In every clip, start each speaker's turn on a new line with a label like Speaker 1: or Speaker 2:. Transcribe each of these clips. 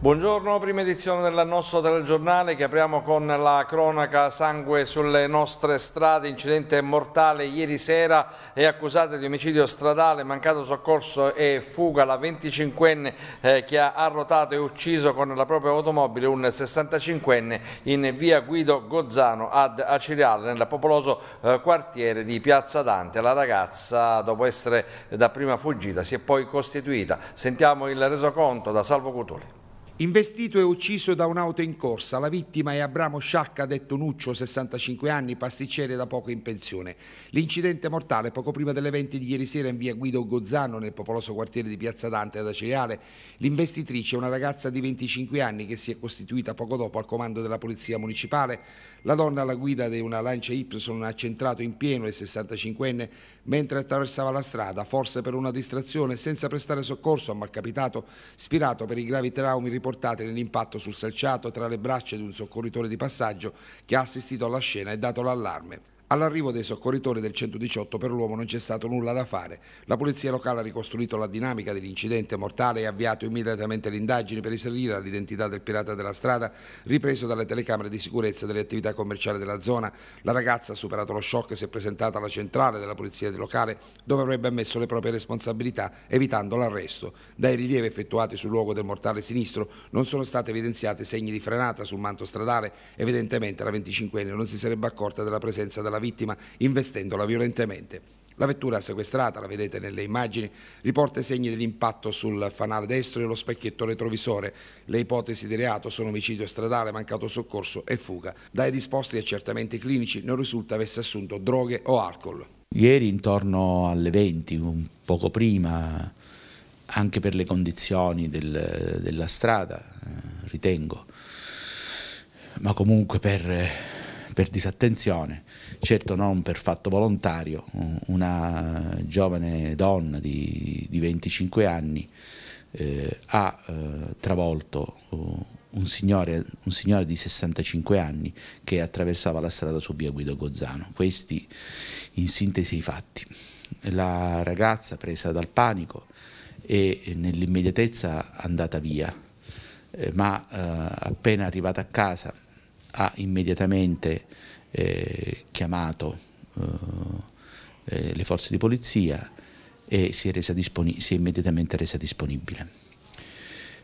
Speaker 1: Buongiorno, prima edizione del nostro telegiornale che apriamo con la cronaca sangue sulle nostre strade, incidente mortale ieri sera è accusata di omicidio stradale, mancato soccorso e fuga la 25enne eh, che ha arrotato e ucciso con la propria automobile un 65enne in via Guido Gozzano ad Aciriale nel popoloso eh, quartiere di Piazza Dante. La ragazza dopo essere dapprima fuggita si è poi costituita. Sentiamo il resoconto da Salvo Cutoli. Investito e ucciso
Speaker 2: da un'auto in corsa, la vittima è Abramo Sciacca, detto Nuccio, 65 anni, pasticcere da poco in pensione. L'incidente mortale poco prima delle 20 di ieri sera in via Guido Gozzano, nel popoloso quartiere di Piazza Dante ad Acireale. L'investitrice è una ragazza di 25 anni che si è costituita poco dopo al comando della Polizia Municipale. La donna alla guida di una Lancia Y ha centrato in pieno il 65enne mentre attraversava la strada, forse per una distrazione, senza prestare soccorso a malcapitato, spirato per i gravi traumi riportati portate nell'impatto sul selciato tra le braccia di un soccorritore di passaggio che ha assistito alla scena e dato l'allarme. All'arrivo dei soccorritori del 118 per l'uomo non c'è stato nulla da fare. La polizia locale ha ricostruito la dinamica dell'incidente mortale e ha avviato immediatamente le indagini per risalire all'identità del pirata della strada, ripreso dalle telecamere di sicurezza delle attività commerciali della zona. La ragazza ha superato lo shock e si è presentata alla centrale della polizia locale, dove avrebbe ammesso le proprie responsabilità, evitando l'arresto. Dai rilievi effettuati sul luogo del mortale sinistro non sono stati evidenziati segni di frenata sul manto stradale. Evidentemente la 25enne non si sarebbe accorta della presenza della la vittima investendola violentemente. La vettura sequestrata, la vedete nelle immagini, riporta i segni dell'impatto sul fanale destro e lo specchietto retrovisore. Le ipotesi di reato sono omicidio stradale, mancato soccorso e fuga. Dai disposti accertamenti clinici non risulta avesse assunto droghe o alcol.
Speaker 3: Ieri intorno alle 20, un poco prima, anche per le condizioni del, della strada, eh, ritengo, ma comunque per eh, per disattenzione, certo non per fatto volontario, una giovane donna di, di 25 anni eh, ha eh, travolto eh, un signore, un signore, di 65 anni che attraversava la strada su via Guido Gozzano. Questi in sintesi i fatti. La ragazza presa dal panico è nell'immediatezza andata via, eh, ma eh, appena arrivata a casa ha immediatamente eh, chiamato eh, eh, le forze di polizia e si è, si è immediatamente resa disponibile.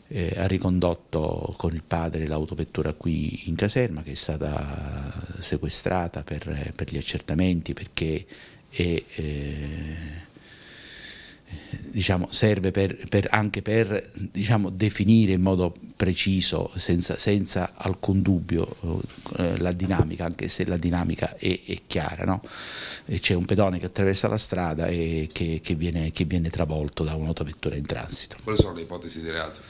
Speaker 3: Eh, ha ricondotto con il padre l'autovettura qui in caserma che è stata sequestrata per, per gli accertamenti perché è eh, diciamo, serve per, per anche per diciamo, definire in modo preciso, senza, senza alcun dubbio, eh, la dinamica, anche se la dinamica è, è chiara. No? C'è un pedone che attraversa la strada e che, che, viene, che viene travolto da un'autovettura in transito.
Speaker 2: Quali sono le ipotesi di reato?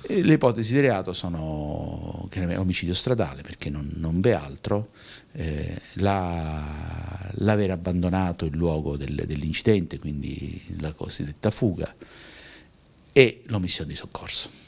Speaker 2: Le
Speaker 3: ipotesi di reato sono omicidio stradale perché non, non v'è altro, eh, l'aver abbandonato il luogo del, dell'incidente, quindi la cosiddetta fuga, e l'omissione di soccorso.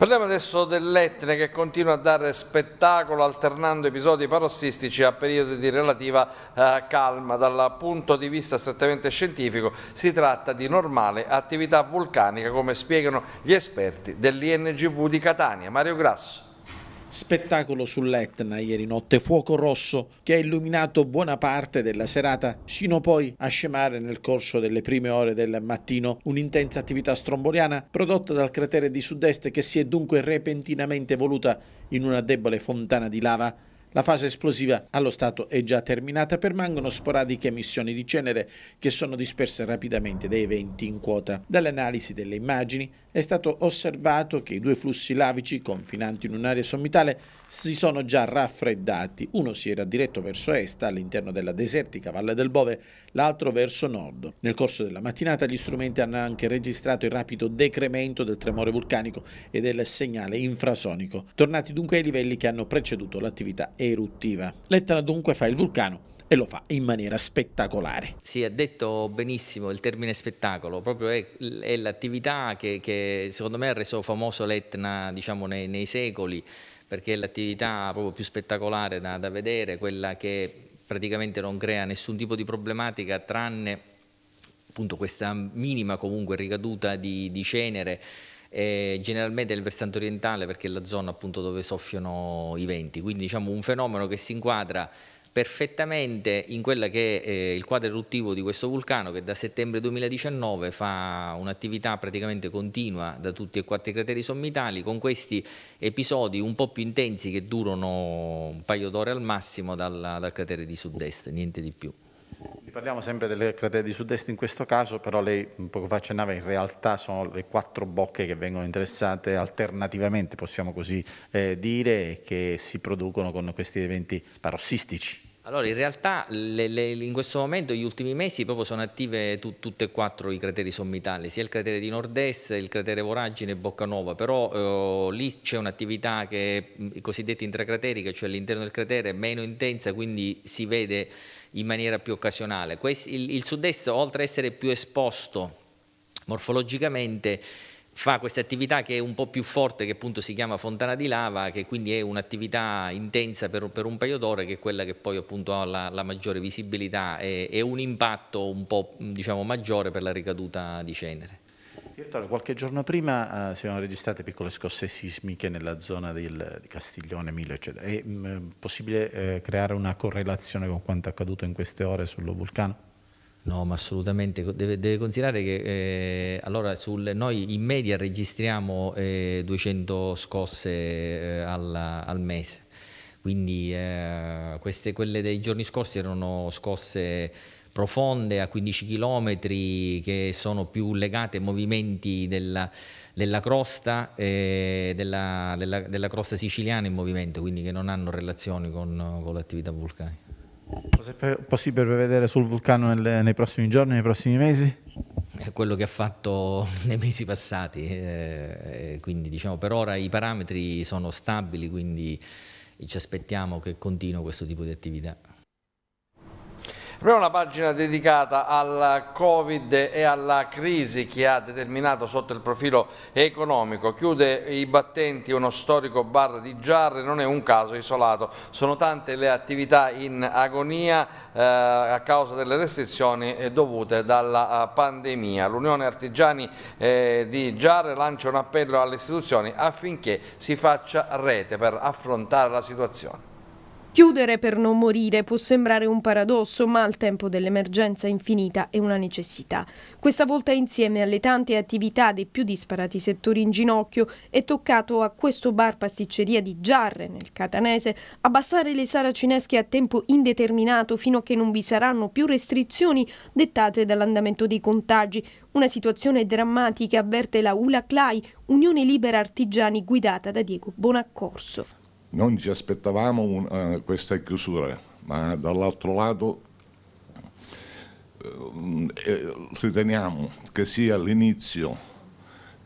Speaker 1: Parliamo adesso dell'Etne che continua a dare spettacolo alternando episodi parossistici a periodi di relativa eh, calma. Dal punto di vista strettamente scientifico si tratta di normale attività vulcanica come spiegano gli esperti dell'INGV di Catania. Mario Grasso.
Speaker 4: Spettacolo sull'Etna ieri notte, fuoco rosso che ha illuminato buona parte della serata, sino poi a scemare nel corso delle prime ore del mattino. Un'intensa attività stromboliana prodotta dal cratere di sud-est che si è dunque repentinamente evoluta in una debole fontana di lava. La fase esplosiva allo stato è già terminata, permangono sporadiche emissioni di cenere che sono disperse rapidamente dai venti in quota. Dalle analisi delle immagini è stato osservato che i due flussi lavici confinanti in un'area sommitale si sono già raffreddati. Uno si era diretto verso est all'interno della desertica Valle del Bove, l'altro verso nord. Nel corso della mattinata gli strumenti hanno anche registrato il rapido decremento del tremore vulcanico e del segnale infrasonico, tornati dunque ai livelli che hanno preceduto l'attività eruttiva. L'Etna dunque fa il vulcano e lo fa in maniera spettacolare.
Speaker 5: Sì, ha detto benissimo il termine spettacolo, proprio è, è l'attività che, che, secondo me ha reso famoso l'Etna diciamo, nei, nei, secoli, perché è l'attività proprio più spettacolare da, da vedere, quella che praticamente non crea nessun tipo di problematica tranne appunto questa minima comunque ricaduta di, di cenere generalmente nel versante orientale perché è la zona appunto dove soffiano i venti, quindi diciamo un fenomeno che si inquadra perfettamente in quello che è eh, il quadro eruttivo di questo vulcano che da settembre 2019 fa un'attività praticamente continua da tutti e quattro i crateri sommitali con questi episodi un po' più intensi che durano un paio d'ore al massimo dal, dal cratere di sud-est, niente di più.
Speaker 4: Parliamo sempre delle cratere di sud-est in questo caso, però lei poco fa accennava in realtà sono le quattro bocche che vengono interessate alternativamente, possiamo così eh, dire, che si producono con questi eventi parossistici.
Speaker 5: Allora, in realtà le, le, in questo momento, negli ultimi mesi, proprio sono attive tu, tutte e quattro i crateri sommitali, sia il cratere di Nord-Est, il cratere Voragine e Boccanova, però eh, lì c'è un'attività che i cosiddetti intracraterica, cioè all'interno del cratere, è meno intensa, quindi si vede in maniera più occasionale. Quest, il, il sud-est, oltre ad essere più esposto morfologicamente, fa questa attività che è un po' più forte, che appunto si chiama fontana di lava, che quindi è un'attività intensa per, per, un paio d'ore, che è quella che poi appunto ha la, la maggiore visibilità e, e, un impatto un po' diciamo, maggiore per la ricaduta di cenere.
Speaker 4: Direttore, qualche giorno prima eh, si erano registrate piccole scosse sismiche nella zona del, di Castiglione, Milo, eccetera. Mm, è mh, possibile eh, creare una
Speaker 5: correlazione con quanto accaduto in queste ore sul vulcano? No, ma assolutamente, deve, deve considerare che eh, allora sul, noi in media registriamo eh, 200 scosse eh, alla, al mese, quindi eh, queste, quelle dei giorni scorsi erano scosse profonde a 15 km che sono più legate ai movimenti della, della crosta, eh, della, della, della, crosta siciliana in movimento, quindi che non hanno relazioni con, con l'attività vulcanica.
Speaker 4: Cosa è possibile prevedere sul vulcano nelle, nei prossimi giorni, nei prossimi mesi?
Speaker 5: È quello che ha fatto nei mesi passati, eh, eh, quindi diciamo per ora i parametri sono stabili, quindi ci aspettiamo che continui questo tipo di attività.
Speaker 1: Proprio una pagina dedicata al Covid e alla crisi che ha determinato sotto il profilo economico. Chiude i battenti uno storico bar di Giarre, non è un caso isolato. Sono tante le attività in agonia eh, a causa delle restrizioni eh, dovute dalla eh, pandemia. L'Unione Artigiani eh, di Giarre lancia un appello alle istituzioni affinché si faccia rete per affrontare la situazione.
Speaker 6: Chiudere per non morire può sembrare un paradosso, ma al tempo dell'emergenza infinita è una necessità. Questa volta insieme alle tante attività dei più disparati settori in ginocchio è toccato a questo bar pasticceria di Giarre, nel Catanese, abbassare le saracinesche a tempo indeterminato fino a che non vi saranno più restrizioni dettate dall'andamento dei contagi. Una situazione drammatica avverte la ULA CLAI, Unione Libera Artigiani guidata da Diego Bonaccorso
Speaker 7: non ci aspettavamo un, eh, questa chiusura, ma dall'altro lato eh, eh, riteniamo che sia l'inizio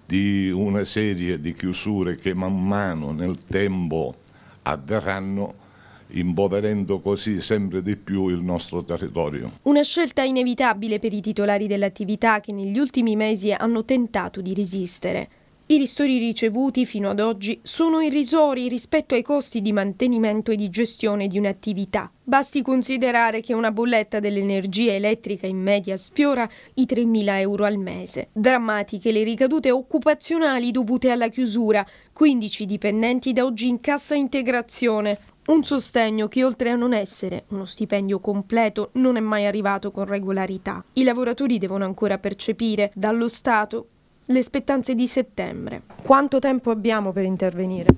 Speaker 7: di una serie di chiusure che man mano nel tempo avverranno impoverendo così sempre di più il nostro territorio.
Speaker 6: Una scelta inevitabile per i titolari dell'attività che negli ultimi mesi hanno tentato di resistere. I ristori ricevuti fino ad oggi sono irrisori rispetto ai costi di mantenimento e di gestione di un'attività. Basti considerare che una bolletta dell'energia elettrica in media sfiora i 3.000 euro al mese. Drammatiche le ricadute occupazionali dovute alla chiusura, 15 dipendenti da oggi in cassa integrazione. Un sostegno che oltre a non essere uno stipendio completo non è mai arrivato con regolarità. I lavoratori devono ancora percepire dallo Stato le spettanze di settembre. Quanto tempo abbiamo per intervenire?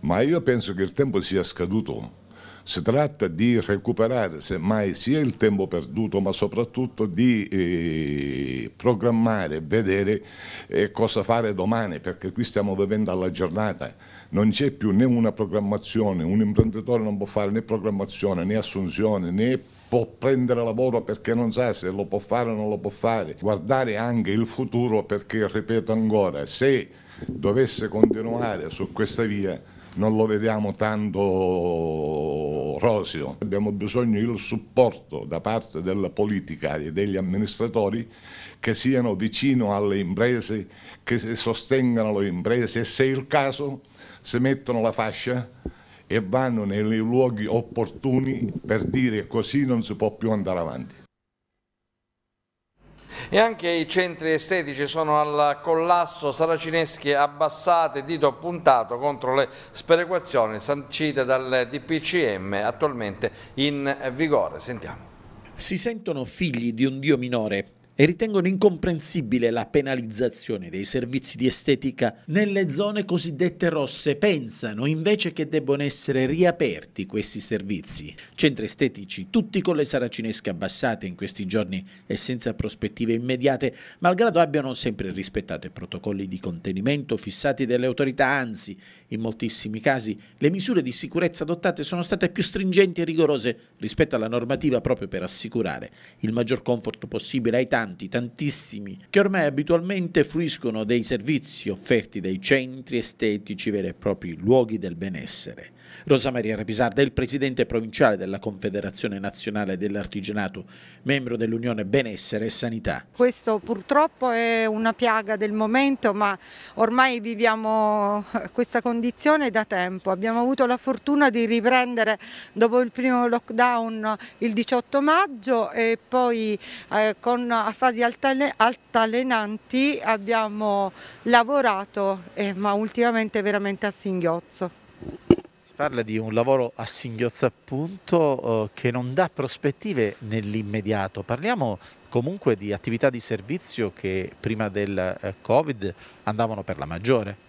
Speaker 7: Ma io penso che il tempo sia scaduto. Si tratta di recuperare semmai sia il tempo perduto, ma soprattutto di eh, programmare, vedere eh, cosa fare domani, perché qui stiamo vivendo alla giornata. Non c'è più né una programmazione, un imprenditore non può fare né programmazione, né assunzione, né può prendere lavoro perché non sa se lo può fare o non lo può fare, guardare anche il futuro perché, ripeto ancora, se dovesse continuare su questa via non lo vediamo tanto rosio. Abbiamo bisogno del supporto da parte della politica e degli amministratori che siano vicino alle imprese, che sostengano le imprese e se è il caso si mettono la fascia e vanno nei luoghi opportuni per dire così non si può più andare avanti.
Speaker 1: E anche i centri estetici sono al collasso, saracinesche abbassate, dito puntato contro le sperequazioni sancite dal DPCM attualmente in vigore. Sentiamo.
Speaker 4: Si sentono figli di un dio minore, e ritengono incomprensibile la penalizzazione dei servizi di estetica nelle zone cosiddette rosse. Pensano invece che debbano essere riaperti questi servizi. Centri estetici, tutti con le saracinesche abbassate in questi giorni e senza prospettive immediate, malgrado abbiano sempre rispettato i protocolli di contenimento fissati dalle autorità, anzi, in moltissimi casi, le misure di sicurezza adottate sono state più stringenti e rigorose rispetto alla normativa proprio per assicurare il maggior comfort possibile ai tanti tanti, tantissimi, che ormai abitualmente fruiscono dei servizi offerti dai centri estetici veri e propri luoghi del benessere. Rosa Maria Rapisarda è il presidente provinciale della Confederazione Nazionale dell'Artigianato, membro dell'Unione Benessere e Sanità.
Speaker 8: Questo purtroppo è una piaga del momento, ma ormai viviamo eh, questa condizione da tempo. Abbiamo avuto la fortuna di riprendere dopo il primo lockdown il 18 maggio e poi eh, con, a fasi altale altalenanti abbiamo lavorato, eh, ma ultimamente veramente a singhiozzo.
Speaker 4: Si parla di un lavoro a singhiozzo appunto eh, che non dà prospettive nell'immediato, parliamo comunque di attività di servizio che prima del eh, Covid andavano per la maggiore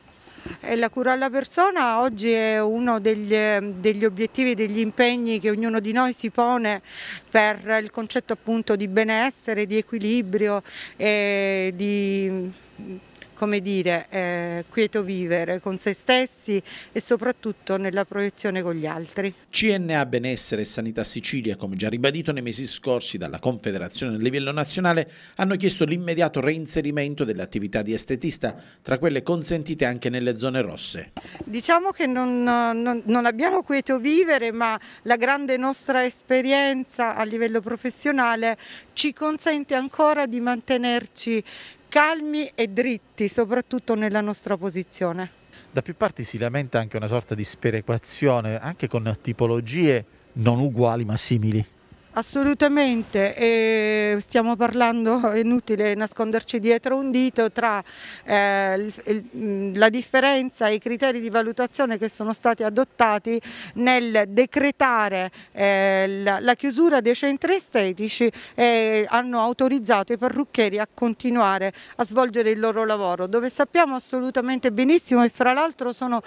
Speaker 8: la cura alla persona oggi è uno degli, ehm, degli obiettivi, degli impegni che ognuno di noi si pone per il concetto appunto di benessere, di equilibrio e di come dire, eh, quieto vivere con se stessi e soprattutto nella proiezione con gli altri.
Speaker 4: CNA Benessere e Sanità Sicilia, come già ribadito nei mesi scorsi dalla Confederazione a livello nazionale, hanno chiesto l'immediato reinserimento dell'attività di estetista tra quelle consentite anche nelle zone rosse.
Speaker 8: Diciamo che non, non, non abbiamo quieto vivere, ma la grande nostra esperienza a livello professionale ci consente ancora di mantenerci calmi e dritti, soprattutto nella nostra posizione.
Speaker 4: Da più parti si lamenta anche una sorta di sperequazione, anche con tipologie non uguali ma simili.
Speaker 8: Assolutamente, e stiamo parlando, è inutile nasconderci dietro un dito, tra eh, la differenza e i criteri di valutazione che sono stati adottati nel decretare eh, la, la, chiusura dei centri estetici e hanno autorizzato i parrucchieri a continuare a svolgere il loro lavoro, dove sappiamo assolutamente benissimo e fra l'altro sono...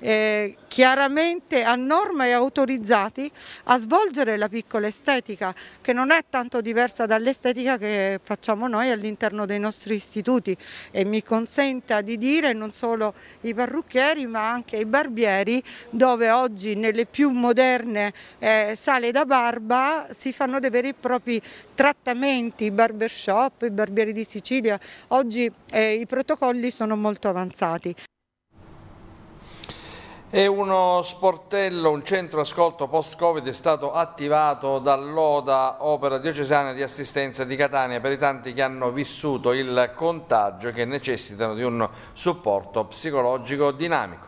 Speaker 8: Eh, chiaramente a norma e autorizzati a svolgere la piccola estetica che non è tanto diversa dall'estetica che facciamo noi all'interno dei nostri istituti e mi consenta di dire non solo i parrucchieri ma anche i barbieri dove oggi nelle più moderne eh, sale da barba si fanno dei veri e propri trattamenti, i barbershop, i barbieri di Sicilia, oggi eh, i protocolli sono molto avanzati.
Speaker 1: E uno sportello, un centro ascolto post-Covid è stato attivato dall'ODA, opera diocesana di assistenza di Catania, per i tanti che hanno vissuto il contagio e che necessitano di un supporto psicologico dinamico.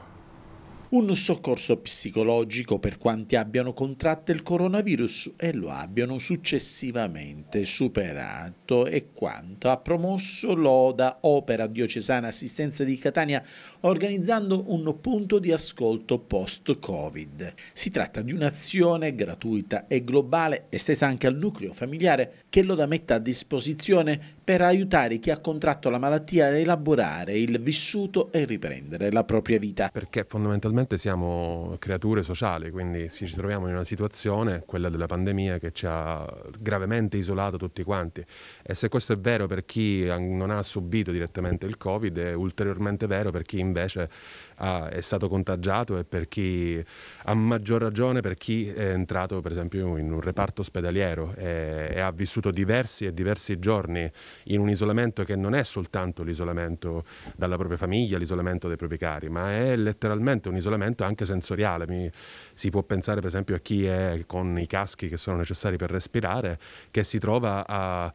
Speaker 4: Un soccorso psicologico per quanti abbiano contratto il coronavirus e lo abbiano successivamente superato è quanto ha promosso l'ODA, Opera Diocesana Assistenza di Catania, organizzando un punto di ascolto post-Covid. Si tratta di un'azione gratuita e globale, estesa anche al nucleo familiare, che lo da mette a disposizione per aiutare chi ha contratto la malattia a elaborare il vissuto e riprendere la propria vita. Perché fondamentalmente
Speaker 9: siamo creature sociali, quindi ci troviamo in una situazione, quella della pandemia, che ci ha gravemente isolato tutti quanti. E se questo è vero per chi non ha subito direttamente il Covid, è ulteriormente vero per chi invece invece ha, ah, è stato contagiato e per chi ha maggior ragione per chi è entrato per esempio in un reparto ospedaliero e, e ha vissuto diversi e diversi giorni in un isolamento che non è soltanto l'isolamento dalla propria famiglia, l'isolamento dei propri cari, ma è letteralmente un isolamento anche sensoriale. Mi, si può pensare per esempio a chi è con i caschi che sono necessari per respirare, che si trova a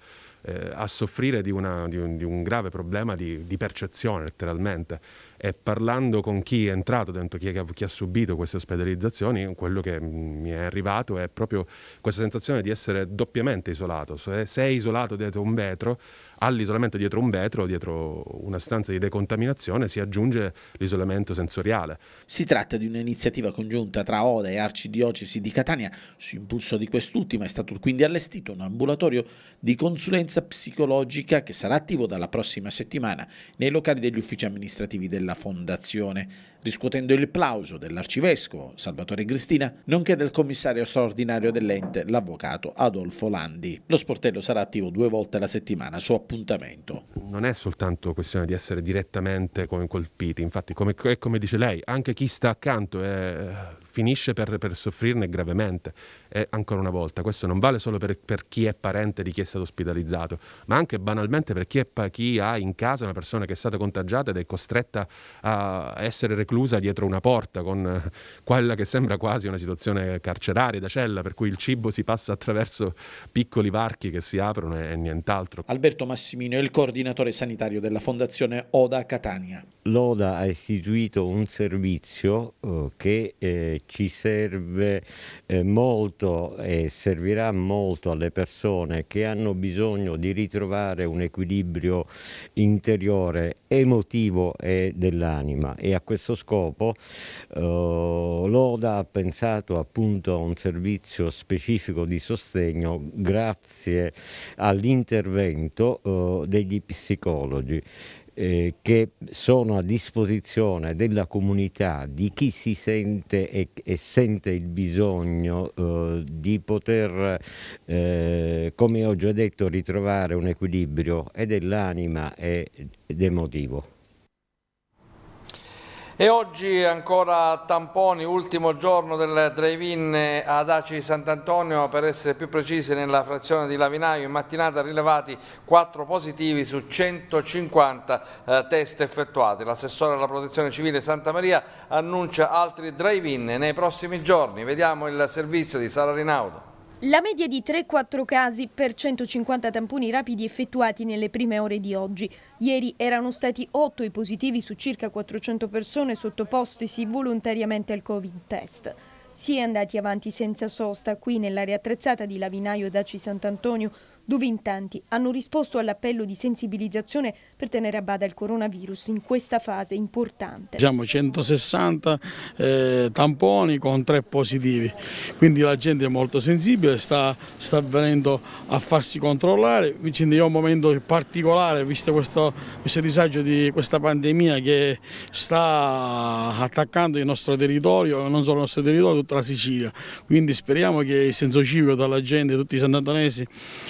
Speaker 9: eh, a soffrire di, una, di, un, di, un, grave problema di, di percezione letteralmente e eh, parlando con chi è entrato dentro, chi, chi, ha subito queste ospedalizzazioni, quello che mm, mi è arrivato è proprio questa sensazione di essere doppiamente isolato. Se sei isolato dietro un vetro, all'isolamento dietro un vetro, dietro una stanza di decontaminazione, si aggiunge
Speaker 4: l'isolamento sensoriale. Si tratta di un'iniziativa congiunta tra Oda e Arcidiocesi di Catania. Su impulso di quest'ultima è stato quindi allestito un ambulatorio di consulenza psicologica che sarà attivo dalla prossima settimana nei locali degli uffici amministrativi del della fondazione, riscuotendo il plauso dell'arcivescovo Salvatore Cristina, nonché del commissario straordinario dell'ente, l'avvocato Adolfo Landi. Lo sportello sarà attivo due volte alla settimana su appuntamento.
Speaker 9: Non è soltanto questione di essere direttamente colpiti, infatti come, come dice lei, anche chi sta accanto è, eh, finisce per, per soffrirne gravemente eh, ancora una volta, questo non vale solo per, per, chi è parente di chi è stato ospitalizzato, ma anche banalmente per chi, è, chi, ha in casa una persona che è stata contagiata ed è costretta a essere reclusa dietro una porta con eh, quella che sembra quasi una situazione carceraria da cella, per cui il cibo si passa attraverso piccoli varchi che si aprono e, e nient'altro.
Speaker 4: Alberto Massimino è il coordinatore sanitario della Fondazione Oda Catania.
Speaker 10: L'Oda ha istituito un servizio eh, che eh, ci serve eh, molto aiuto e servirà molto alle persone che hanno bisogno di ritrovare un equilibrio interiore, emotivo e dell'anima e a questo scopo eh, l'Oda ha pensato appunto a un servizio specifico di sostegno grazie all'intervento eh, degli psicologi eh, che sono a disposizione della comunità, di chi si sente e, e sente il bisogno eh, di poter, eh, come ho già detto, ritrovare un equilibrio ed dell'anima ed emotivo.
Speaker 1: E oggi ancora tamponi, ultimo giorno del drive-in ad Aci Sant'Antonio, per essere più precisi nella frazione di Lavinaio, in mattinata rilevati 4 positivi su 150 eh, test effettuati. L'assessore alla protezione civile Santa Maria annuncia altri drive-in nei prossimi giorni. Vediamo il servizio di Sara Rinaudo.
Speaker 6: La media di 3-4 casi per 150 tamponi rapidi effettuati nelle prime ore di oggi. Ieri erano stati 8 i positivi su circa 400 persone sottopostesi volontariamente al Covid test. Si è andati avanti senza sosta qui nell'area attrezzata di Lavinaio e d'Aci Sant'Antonio dove in tanti hanno risposto all'appello di sensibilizzazione per tenere a bada il coronavirus in questa fase importante.
Speaker 11: Siamo 160 eh, tamponi con tre positivi, quindi la gente è molto sensibile, sta, sta venendo a farsi controllare, quindi è un momento particolare visto questo, questo disagio di questa pandemia che sta attaccando il nostro territorio, non solo il nostro territorio, tutta la Sicilia, quindi speriamo che il senso civico dalla gente, tutti i santantanesi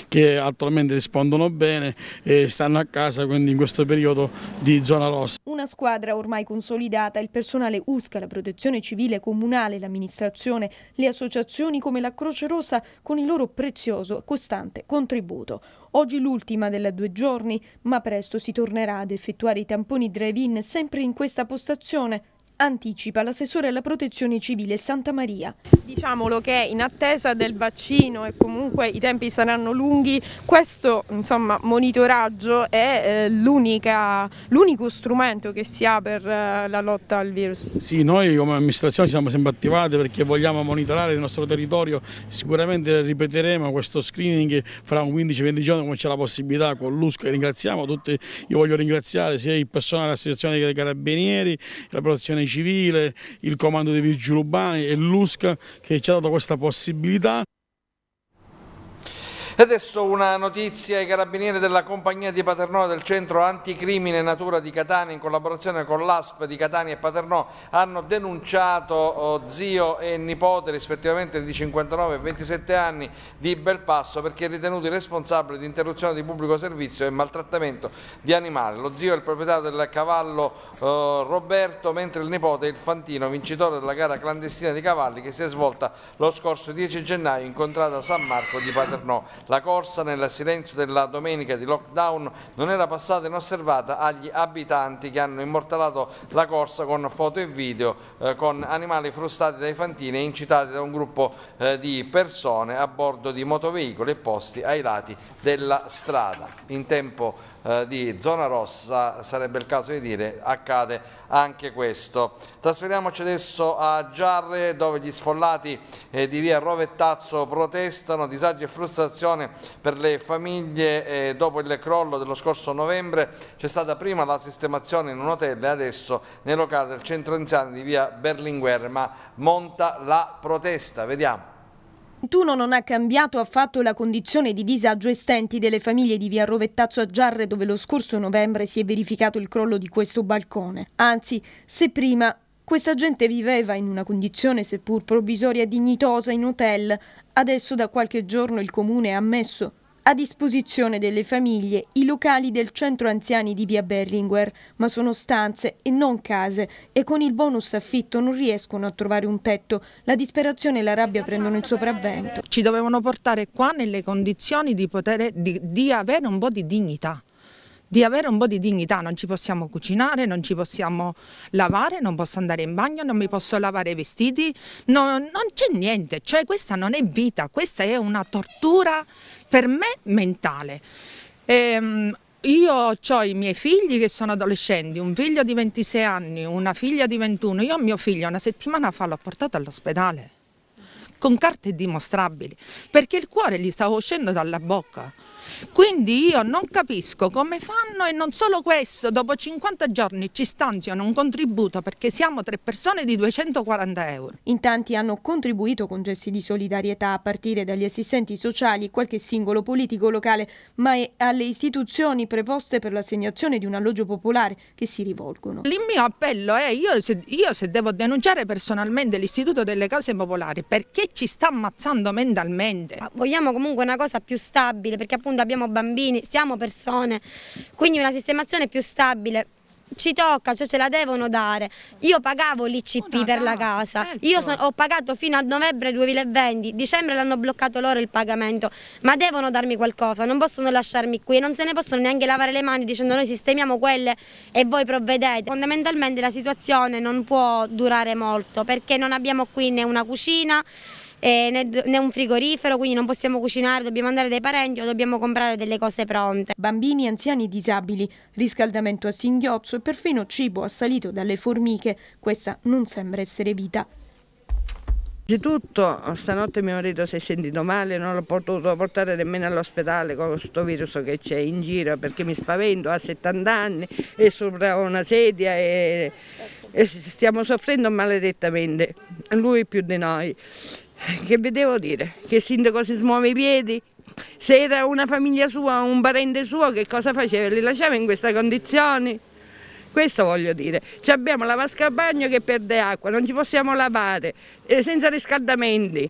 Speaker 11: che attualmente rispondono bene e stanno a casa quindi in questo periodo di zona rossa.
Speaker 6: Una squadra ormai consolidata, il personale USCA, la protezione civile comunale, l'amministrazione, le associazioni come la Croce Rossa con il loro prezioso e costante contributo. Oggi l'ultima delle due giorni, ma presto si tornerà ad effettuare i tamponi drive-in sempre in questa postazione anticipa l'assessore alla protezione civile Santa Maria. Diciamolo che in attesa del vaccino e comunque i tempi saranno lunghi, questo insomma, monitoraggio è eh, l'unico strumento che si ha per eh, la lotta al virus.
Speaker 11: Sì, noi come amministrazione siamo sempre attivati perché vogliamo monitorare il nostro territorio, sicuramente ripeteremo questo screening fra un 15-20 giorni come c'è la possibilità con l'USCO e ringraziamo tutti, io voglio ringraziare sia il personale dell'associazione dei carabinieri, la protezione protezione civile, il comando dei vigili urbani e l'USCA che ci ha dato questa possibilità.
Speaker 1: Adesso una notizia, i carabinieri della compagnia di Paternò del centro anticrimine Natura di Catania in collaborazione con l'ASP di Catania e Paternò hanno denunciato oh, zio e nipote rispettivamente di 59 e 27 anni di Belpasso perché ritenuti responsabili di interruzione di pubblico servizio e maltrattamento di animali. Lo zio è il proprietario del cavallo oh, Roberto mentre il nipote è il Fantino vincitore della gara clandestina di cavalli che si è svolta lo scorso 10 gennaio in a San Marco di Paternò. La corsa nel silenzio della domenica di lockdown non era passata inosservata agli abitanti che hanno immortalato la corsa con foto e video eh, con animali frustati dai fantini e incitati da un gruppo eh, di persone a bordo di motoveicoli e posti ai lati della strada. In tempo eh, di zona rossa, sarebbe il caso di dire, accade anche questo. Trasferiamoci adesso a Giarre dove gli sfollati eh, di via Rovettazzo protestano, disagi e frustrazione per le famiglie eh, dopo il crollo dello scorso novembre. C'è stata prima la sistemazione in un hotel e adesso nel locale del centro anziani di via Berlinguer, ma monta la protesta. Vediamo.
Speaker 6: 2021 non ha cambiato affatto la condizione di disagio estenti delle famiglie di via Rovettazzo a Giarre dove lo scorso novembre si è verificato il crollo di questo balcone. Anzi, se prima questa gente viveva in una condizione seppur provvisoria dignitosa in hotel, adesso da qualche giorno il comune ha ammesso a disposizione delle famiglie i locali del centro anziani di via Berlinguer, ma sono stanze e non case e con il bonus affitto non riescono a trovare un tetto. La disperazione e la rabbia prendono il sopravvento. Ci dovevano portare qua nelle condizioni di, poter, di, di avere un po' di
Speaker 8: dignità di avere un po' di dignità, non ci possiamo cucinare, non ci possiamo lavare, non posso andare in bagno, non mi posso lavare i vestiti, no, non c'è niente, cioè questa non è vita, questa è una tortura per me mentale. Ehm, io ho i miei figli che sono adolescenti, un figlio di 26 anni, una figlia di 21, io mio figlio una settimana fa l'ho portato all'ospedale con carte dimostrabili perché il cuore gli stava uscendo dalla bocca. Quindi io non capisco come fanno e non solo questo, dopo 50 giorni ci stanziano un contributo
Speaker 6: perché siamo tre persone di 240 euro. In tanti hanno contribuito con gesti di solidarietà a partire dagli assistenti sociali, qualche singolo politico locale, ma è alle istituzioni preposte per l'assegnazione di un alloggio popolare che si rivolgono.
Speaker 8: Il mio appello è io se, io se devo denunciare personalmente l'Istituto delle Case Popolari perché ci sta
Speaker 6: ammazzando mentalmente. Ma vogliamo comunque una cosa più stabile perché appunto abbiamo bambini, siamo persone, quindi una sistemazione più stabile ci tocca, cioè ce la devono dare. Io pagavo l'ICP oh per no, la casa, ecco. io so, ho pagato fino a novembre 2020, dicembre l'hanno bloccato loro il pagamento, ma devono darmi qualcosa, non possono lasciarmi qui e non se ne possono neanche lavare le mani dicendo noi sistemiamo quelle e voi provvedete. Fondamentalmente la situazione non può durare molto perché non abbiamo qui né una cucina, eh, né, né, un frigorifero, quindi non possiamo cucinare, dobbiamo andare dai parenti o dobbiamo comprare delle cose pronte. Bambini, anziani, disabili, riscaldamento a singhiozzo e perfino cibo assalito dalle formiche, questa non sembra essere vita.
Speaker 8: Innanzitutto stanotte mio marito si è sentito male, non l'ho potuto portare nemmeno all'ospedale con questo virus che c'è in giro perché mi spavento, ha 70 anni, è sopra una sedia e, e stiamo soffrendo maledettamente, lui più di noi. Eh, che vi devo dire? Che il sindaco si smuove i piedi? Se era una famiglia sua, un parente suo, che cosa faceva? Li lasciava in queste condizioni? Questo voglio dire. Ci abbiamo la vasca a bagno che perde acqua, non ci possiamo lavare, eh, senza riscaldamenti.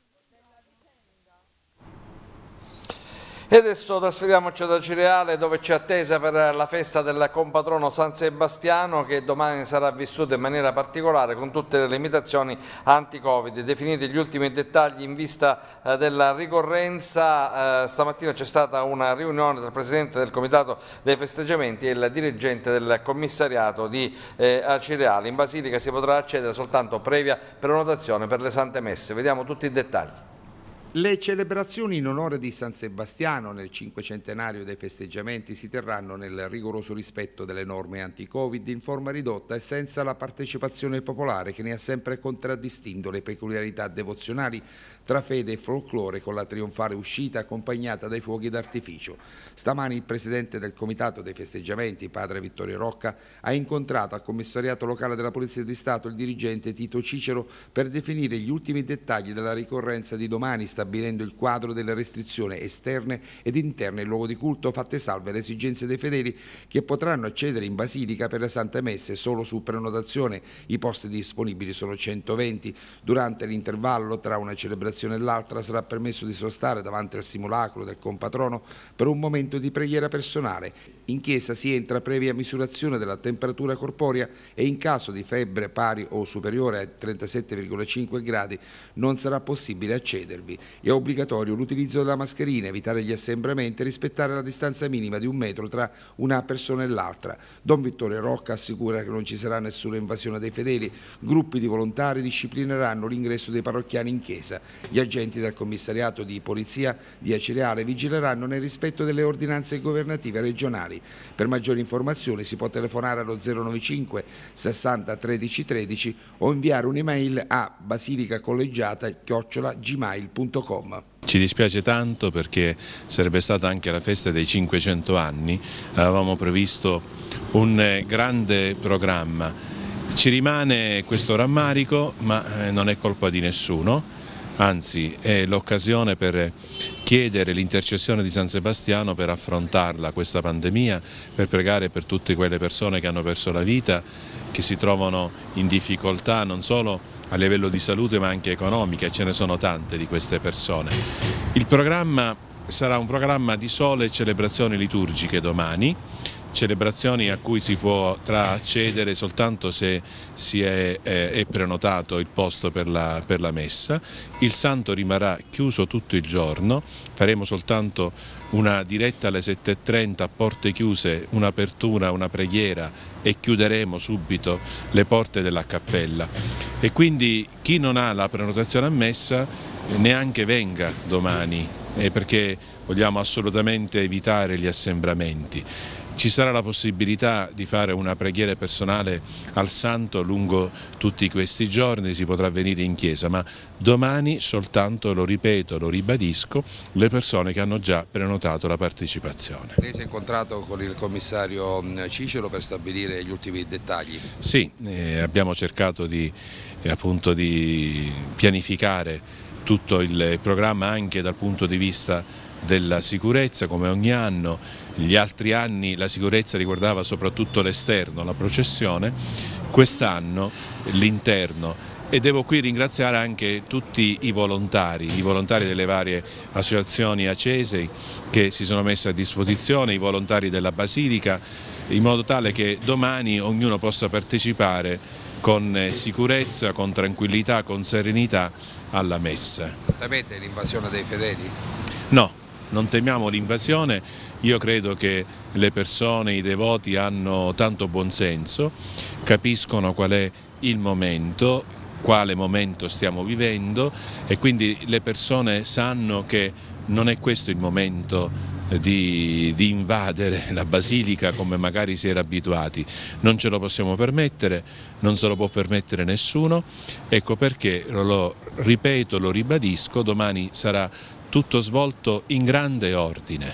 Speaker 1: E adesso trasferiamoci da Cireale dove c'è attesa per la festa del compatrono San Sebastiano che domani sarà vissuta in maniera particolare con tutte le limitazioni anti-Covid. Definiti gli ultimi dettagli in vista eh, della ricorrenza, eh, stamattina c'è stata una riunione tra il Presidente del Comitato dei Festeggiamenti e il dirigente del commissariato di eh, Cireale. In Basilica si potrà accedere soltanto previa prenotazione per le Sante Messe. Vediamo tutti i dettagli.
Speaker 2: Le celebrazioni in onore di San Sebastiano nel cinquecentenario dei festeggiamenti si terranno nel rigoroso rispetto delle norme anti-Covid in forma ridotta e senza la partecipazione popolare che ne ha sempre contraddistinto le peculiarità devozionali tra fede e folklore con la trionfale uscita accompagnata dai fuochi d'artificio. Stamani il presidente del comitato dei festeggiamenti, padre Vittorio Rocca, ha incontrato al commissariato locale della Polizia di Stato il dirigente Tito Cicero per definire gli ultimi dettagli della ricorrenza di domani, stabilendo il quadro delle restrizioni esterne ed interne al luogo di culto, fatte salve le esigenze dei fedeli che potranno accedere in Basilica per le Sante Messe solo su prenotazione. I posti disponibili sono 120. Durante l'intervallo tra una celebrazione manifestazione e l'altra sarà permesso di sostare davanti al simulacro del compatrono per un momento di preghiera personale. In chiesa si entra previa misurazione della temperatura corporea e in caso di febbre pari o superiore a 37,5 gradi non sarà possibile accedervi. È obbligatorio l'utilizzo della mascherina, evitare gli assembramenti e rispettare la distanza minima di un metro tra una persona e l'altra. Don Vittorio Rocca assicura che non ci sarà nessuna invasione dei fedeli, gruppi di volontari disciplineranno l'ingresso dei parrocchiani in chiesa gli agenti del commissariato di polizia di Acireale vigileranno nel rispetto delle ordinanze governative regionali. Per maggiori informazioni si può telefonare allo 095 60 13 13 o inviare un'email a basilicacollegiata.gmail.com.
Speaker 12: Ci dispiace tanto perché sarebbe stata anche la festa dei 500 anni, avevamo previsto un grande programma. Ci rimane questo rammarico, ma eh, non è colpa di nessuno anzi è l'occasione per chiedere l'intercessione di San Sebastiano per affrontarla questa pandemia, per pregare per tutte quelle persone che hanno perso la vita, che si trovano in difficoltà non solo a livello di salute ma anche economica, e ce ne sono tante di queste persone. Il programma sarà un programma di sole e celebrazioni liturgiche domani, celebrazioni a cui si può accedere soltanto se si è, eh, è prenotato il posto per la, per la messa. Il santo rimarrà chiuso tutto il giorno, faremo soltanto una diretta alle 7.30 a porte chiuse, un'apertura, una preghiera e chiuderemo subito le porte della cappella. E quindi chi non ha la prenotazione a messa neanche venga domani, eh, perché vogliamo assolutamente evitare gli assembramenti. Ci sarà la possibilità di fare una preghiera personale al Santo lungo tutti questi giorni, si potrà venire in chiesa, ma domani soltanto, lo ripeto, lo ribadisco, le persone che hanno già prenotato la partecipazione.
Speaker 2: Lei si è incontrato con il commissario mm, Cicero per stabilire gli ultimi dettagli?
Speaker 12: Sì, eh, abbiamo cercato di, eh, appunto, di pianificare tutto il programma anche dal punto di vista della sicurezza come ogni anno, gli altri anni la sicurezza riguardava soprattutto l'esterno, la processione, quest'anno l'interno e devo qui ringraziare anche tutti i volontari, i volontari delle varie associazioni acese che si sono messi a disposizione, i volontari della Basilica, in modo tale che domani ognuno possa partecipare con eh, sicurezza, con tranquillità, con serenità alla messa.
Speaker 2: Esattamente l'invasione dei fedeli?
Speaker 12: No, non temiamo l'invasione, io credo che le persone, i devoti hanno tanto buonsenso, capiscono qual è il momento, quale momento stiamo vivendo e quindi le persone sanno che non è questo il momento eh, di, di, invadere la Basilica come magari si era abituati. Non ce lo possiamo permettere, non se lo può permettere nessuno, ecco perché lo ripeto, lo ribadisco, domani sarà tutto svolto in grande ordine.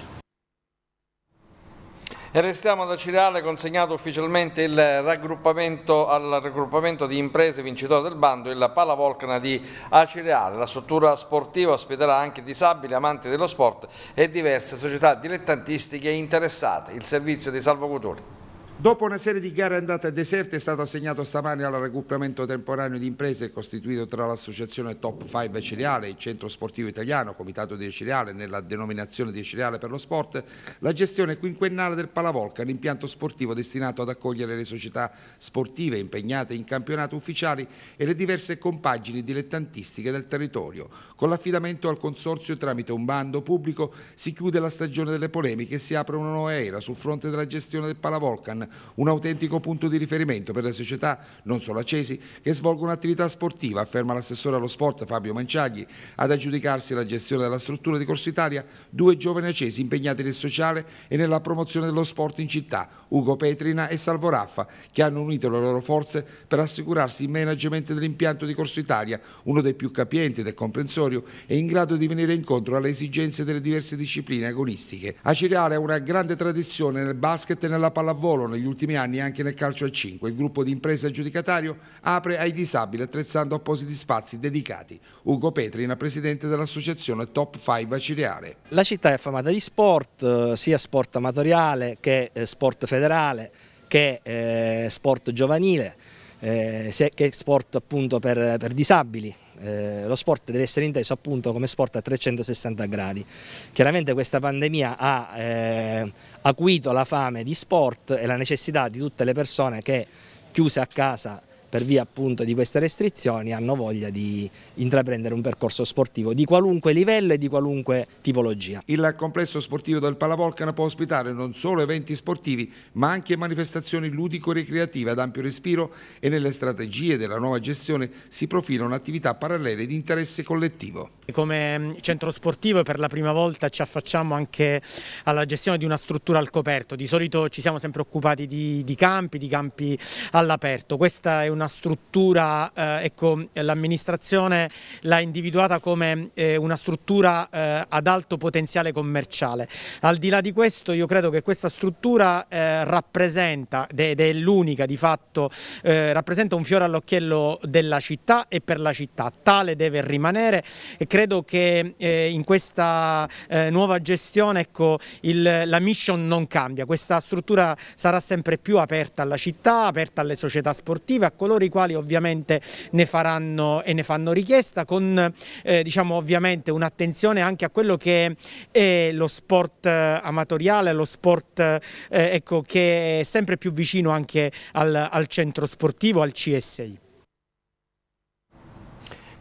Speaker 1: E restiamo da Cireale, consegnato ufficialmente il raggruppamento al raggruppamento di imprese vincitore del bando, il Palavolcana di Acireale. La struttura sportiva ospiterà anche disabili, amanti dello sport e diverse società dilettantistiche interessate. Il servizio dei salvocutori.
Speaker 2: Dopo una serie di gare andate a deserte è stato assegnato stamani al raggruppamento temporaneo di imprese costituito tra l'associazione Top 5 Cereale, il Centro Sportivo Italiano, Comitato del Cereale nella denominazione di Cereale per lo Sport, la gestione quinquennale del Palavolca, l'impianto sportivo destinato ad accogliere le società sportive impegnate in campionati ufficiali e le diverse compagini dilettantistiche del territorio. Con l'affidamento al consorzio tramite un bando pubblico si chiude la stagione delle polemiche e si apre una nuova era sul fronte della gestione del Palavolcan un autentico punto di riferimento per le società, non solo accesi, che svolgono attività sportiva, afferma l'assessore allo sport Fabio Manciagli, ad aggiudicarsi la gestione della struttura di Corso Italia due giovani accesi impegnati nel sociale e nella promozione dello sport in città, Ugo Petrina e Salvo Raffa, che hanno unito le loro forze per assicurarsi il management dell'impianto di Corso Italia, uno dei più capienti del comprensorio e in grado di venire incontro alle esigenze delle diverse discipline agonistiche. Acireale ha una grande tradizione nel basket e nella pallavolo negli negli ultimi anni anche nel calcio a 5. Il gruppo di imprese aggiudicatario apre ai disabili attrezzando appositi spazi dedicati. Ugo Petrina, presidente dell'associazione
Speaker 1: Top 5 Cireale. La città è affamata di sport, eh, sia sport amatoriale che eh, sport federale che eh, sport giovanile, che sport appunto per, per disabili eh, lo sport deve essere inteso appunto come sport a 360 gradi. Chiaramente questa pandemia ha eh, acuito la fame di sport e la necessità di tutte le persone che chiuse a casa per via appunto di queste restrizioni hanno voglia di intraprendere un percorso sportivo di qualunque
Speaker 2: livello e di qualunque tipologia. Il complesso sportivo del Palavolcano può ospitare non solo eventi sportivi ma anche manifestazioni ludico-recreative ad ampio respiro e nelle strategie della
Speaker 10: nuova gestione si profilano attività parallele di interesse
Speaker 2: collettivo.
Speaker 10: Come centro sportivo per la prima volta ci affacciamo anche alla gestione di una struttura al coperto, di solito ci siamo sempre occupati di, di campi, di campi all'aperto, questa è una una struttura, eh, ecco, l'amministrazione l'ha individuata come eh, una struttura eh, ad alto potenziale commerciale. Al di là di questo io credo che questa struttura eh, rappresenta, ed è l'unica di fatto, eh, rappresenta un fiore all'occhiello della città e per la città, tale deve rimanere e credo che eh, in questa nuova gestione ecco, il, la mission non cambia, questa struttura sarà sempre più aperta alla città, aperta alle società sportive, a coloro coloro i quali ovviamente ne faranno e ne fanno richiesta con eh, diciamo ovviamente un'attenzione anche a quello che è lo sport eh, amatoriale, lo sport eh, ecco, che è sempre più vicino anche al, al centro sportivo, al CSI.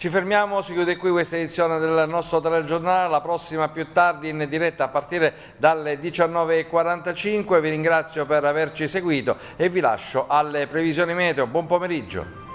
Speaker 1: Ci fermiamo, si chiude qui questa edizione del nostro telegiornale, la prossima più tardi in diretta a partire dalle 19.45. Vi ringrazio per averci seguito e vi lascio alle previsioni meteo. Buon pomeriggio.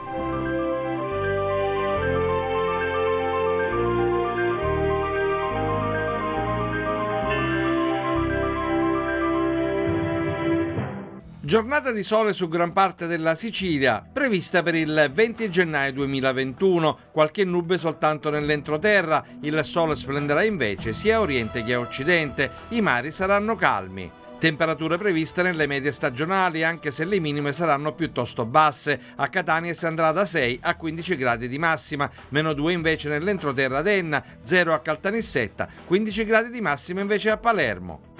Speaker 1: Giornata di sole su gran parte della Sicilia, prevista per il 20 gennaio 2021, qualche nube soltanto nell'entroterra, il sole splenderà invece sia a oriente che a occidente, i mari saranno calmi. Temperature previste nelle medie stagionali, anche se le minime saranno piuttosto basse. A Catania si andrà da 6 a 15 gradi di massima, meno 2 invece nell'entroterra d'Enna, 0 a Caltanissetta, 15 gradi di massima invece a Palermo.